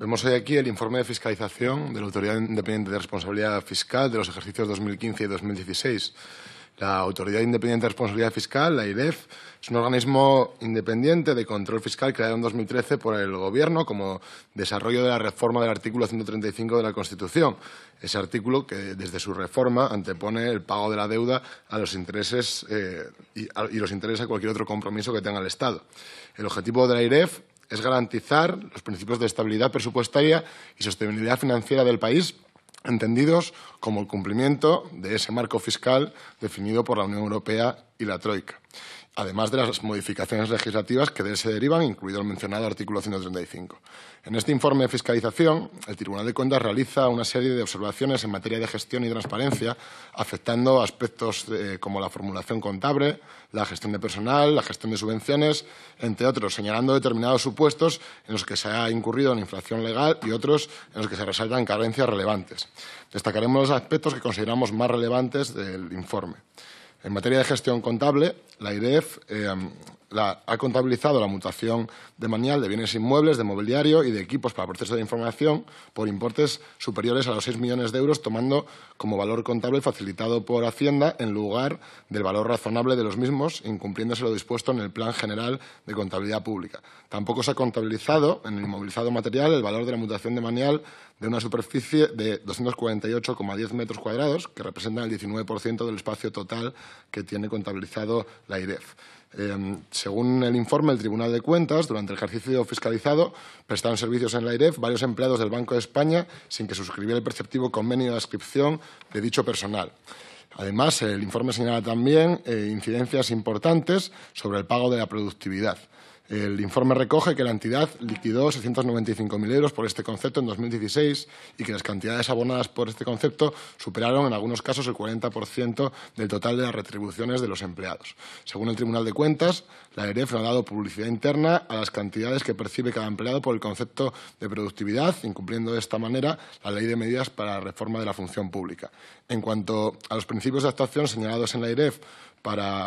Vemos hoy aquí el informe de fiscalización de la Autoridad Independiente de Responsabilidad Fiscal de los ejercicios 2015 y 2016. La Autoridad Independiente de Responsabilidad Fiscal, la IREF, es un organismo independiente de control fiscal creado en 2013 por el Gobierno como desarrollo de la reforma del artículo 135 de la Constitución. Ese artículo que desde su reforma antepone el pago de la deuda a los intereses eh, y, los intereses a cualquier otro compromiso que tenga el Estado. El objetivo de la IREF es garantizar los principios de estabilidad presupuestaria y sostenibilidad financiera del país, entendidos como el cumplimiento de ese marco fiscal definido por la Unión Europea y la Troika, además de las modificaciones legislativas que de él se derivan, incluido el mencionado artículo 135. En este informe de fiscalización, el Tribunal de Cuentas realiza una serie de observaciones en materia de gestión y transparencia, afectando aspectos eh, como la formulación contable, la gestión de personal, la gestión de subvenciones, entre otros, señalando determinados supuestos en los que se ha incurrido en inflación legal y otros en los que se resaltan carencias relevantes. Destacaremos los aspectos que consideramos más relevantes del informe. En materia de gestión contable, la IDF... E eh, ha contabilizado la mutación de manial de bienes inmuebles, de mobiliario y de equipos para proceso de información por importes superiores a los 6 millones de euros, tomando como valor contable facilitado por Hacienda en lugar del valor razonable de los mismos, incumpliéndose lo dispuesto en el Plan General de Contabilidad Pública. Tampoco se ha contabilizado en el inmovilizado material el valor de la mutación de manial de una superficie de 248,10 metros cuadrados, que representa el 19% del espacio total que tiene contabilizado la IDEF. Eh, según el informe del Tribunal de Cuentas, durante el ejercicio fiscalizado prestaron servicios en la IREF varios empleados del Banco de España sin que suscribiera el perceptivo convenio de adscripción de dicho personal. Además, el informe señala también eh, incidencias importantes sobre el pago de la productividad. El informe recoge que la entidad liquidó 695.000 euros por este concepto en 2016 y que las cantidades abonadas por este concepto superaron en algunos casos el 40% del total de las retribuciones de los empleados. Según el Tribunal de Cuentas, la EREF no ha dado publicidad interna a las cantidades que percibe cada empleado por el concepto de productividad, incumpliendo de esta manera la Ley de Medidas para la Reforma de la Función Pública. En cuanto a los principios de actuación señalados en la EREF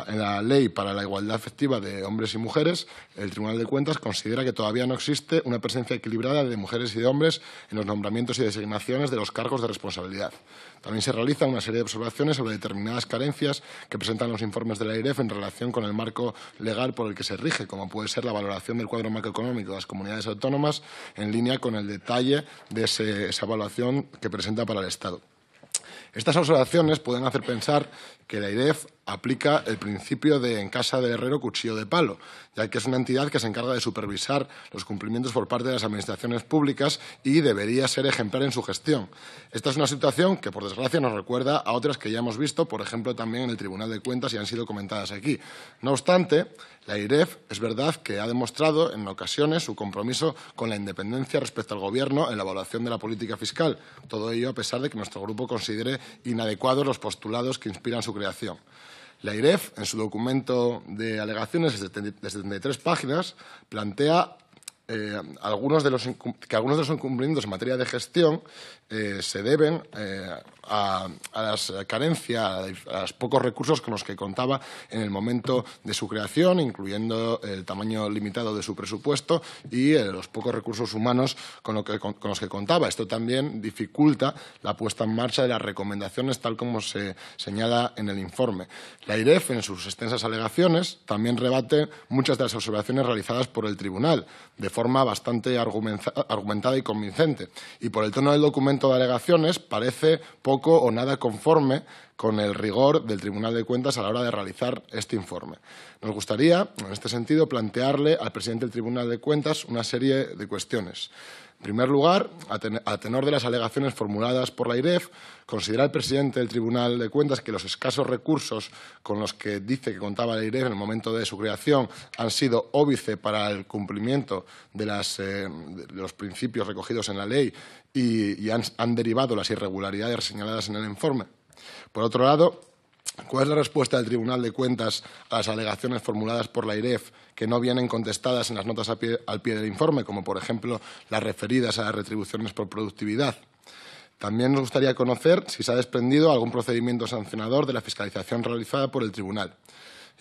en la ley para la igualdad efectiva de hombres y mujeres, el Tribunal de Cuentas considera que todavía no existe una presencia equilibrada de mujeres y de hombres en los nombramientos y designaciones de los cargos de responsabilidad. También se realiza una serie de observaciones sobre determinadas carencias que presentan los informes de la IREF en relación con el marco legal por el que se rige, como puede ser la valoración del cuadro macroeconómico de las comunidades autónomas en línea con el detalle de esa evaluación que presenta para el Estado. Estas observaciones pueden hacer pensar que la IREF aplica el principio de en casa del herrero cuchillo de palo, ya que es una entidad que se encarga de supervisar los cumplimientos por parte de las administraciones públicas y debería ser ejemplar en su gestión. Esta es una situación que, por desgracia, nos recuerda a otras que ya hemos visto, por ejemplo, también en el Tribunal de Cuentas y han sido comentadas aquí. No obstante, la IREF es verdad que ha demostrado en ocasiones su compromiso con la independencia respecto al Gobierno en la evaluación de la política fiscal. Todo ello a pesar de que nuestro grupo considere inadecuados los postulados que inspiran su creación. La IREF, en su documento de alegaciones de 73 páginas, plantea eh, algunos de los que algunos de los incumplimientos en materia de gestión eh, se deben eh, a, las carencias, a, los pocos recursos con los que contaba en el momento de su creación, incluyendo el tamaño limitado de su presupuesto y los pocos recursos humanos con, con, los que contaba. Esto también dificulta la puesta en marcha de las recomendaciones, tal como se señala en el informe. La IREF, en sus extensas alegaciones, también rebate muchas de las observaciones realizadas por el Tribunal, de forma bastante argumentada y convincente, y por el tono del documento de alegaciones parece poco o nada conforme con el rigor del Tribunal de Cuentas a la hora de realizar este informe. Nos gustaría, en este sentido, plantearle al presidente del Tribunal de Cuentas una serie de cuestiones. En primer lugar, a tenor de las alegaciones formuladas por la IREF, considera el presidente del Tribunal de Cuentas que los escasos recursos con los que dice que contaba la IREF en el momento de su creación han sido óbice para el cumplimiento de, eh, los principios recogidos en la ley y, han derivado las irregularidades señaladas en el informe. Por otro lado, ¿Cuál es la respuesta del Tribunal de Cuentas a las alegaciones formuladas por la IREF que no vienen contestadas en las notas al pie del informe, como por ejemplo las referidas a las retribuciones por productividad? También nos gustaría conocer si se ha desprendido algún procedimiento sancionador de la fiscalización realizada por el Tribunal.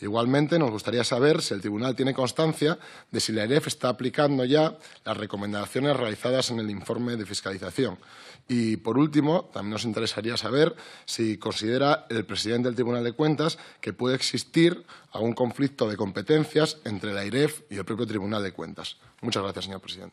Igualmente, nos gustaría saber si el Tribunal tiene constancia de si la IREF e está aplicando ya las recomendaciones realizadas en el informe de fiscalización. Y, por último, también nos interesaría saber si considera el presidente del Tribunal de Cuentas que puede existir algún conflicto de competencias entre la IREF e y el propio Tribunal de Cuentas. Muchas gracias, señor presidente.